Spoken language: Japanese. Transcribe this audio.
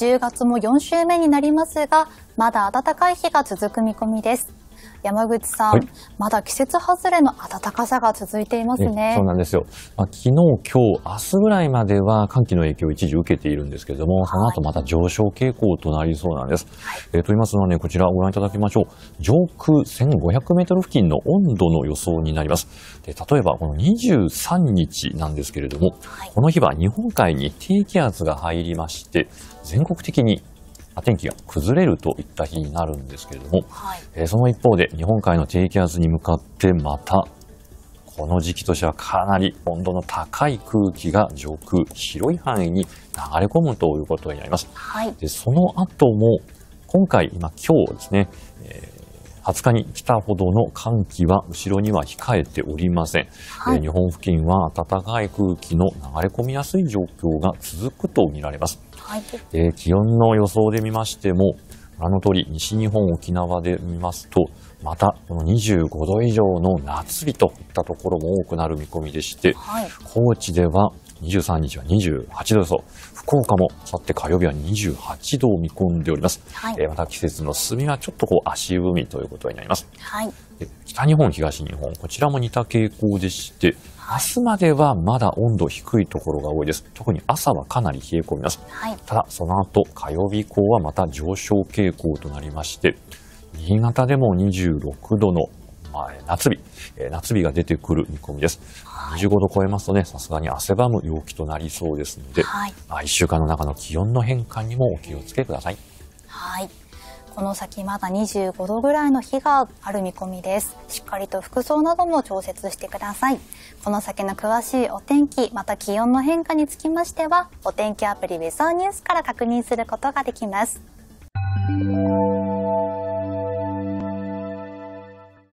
10月も4週目になりますが、まだ暖かい日が続く見込みです。山口さん、はい、まだ季節外れの暖かさが続いていますね。そうなんですよ。まあ、昨日、今日、明日ぐらいまでは寒気の影響を一時受けているんですけれども、その後また上昇傾向となりそうなんです。はい、えー、と言いますのはね、こちらをご覧いただきましょう。上空1500メートル付近の温度の予想になります。で例えば、この23日なんですけれども、はい、この日は日本海に低気圧が入りまして、全国的に天気が崩れるといった日になるんですけれども、はい、えー、その一方で日本海の低気圧に向かってまたこの時期としてはかなり温度の高い空気が上空広い範囲に流れ込むということになります。はい、でその後も今回今今日ですね、えー20日に来たほどの寒気は後ろには控えておりません、はい、日本付近は暖かい空気の流れ込みやすい状況が続くとみられます、はい、え気温の予想で見ましてもあの通り西日本沖縄で見ますとまたこの25度以上の夏日といったところも多くなる見込みでして、はい、高知では23日は28度予想。福岡もあさって火曜日は28度を見込んでおります。はい、えまた季節の進みはちょっとこう足踏みということになります。はい、北日本、東日本、こちらも似た傾向でして、明日まではまだ温度低いところが多いです。特に朝はかなり冷え込みます。はい、ただ、その後、火曜日以降はまた上昇傾向となりまして、新潟でも26度の夏日、え夏日が出てくる見込みです。はい、25度超えますとね、さすがに汗ばむ陽気となりそうですので、はい、ま1週間の中の気温の変化にもお気をつけください。はい。この先まだ25度ぐらいの日がある見込みです。しっかりと服装なども調節してください。この先の詳しいお天気、また気温の変化につきましては、お天気アプリウェザーニュースから確認することができます。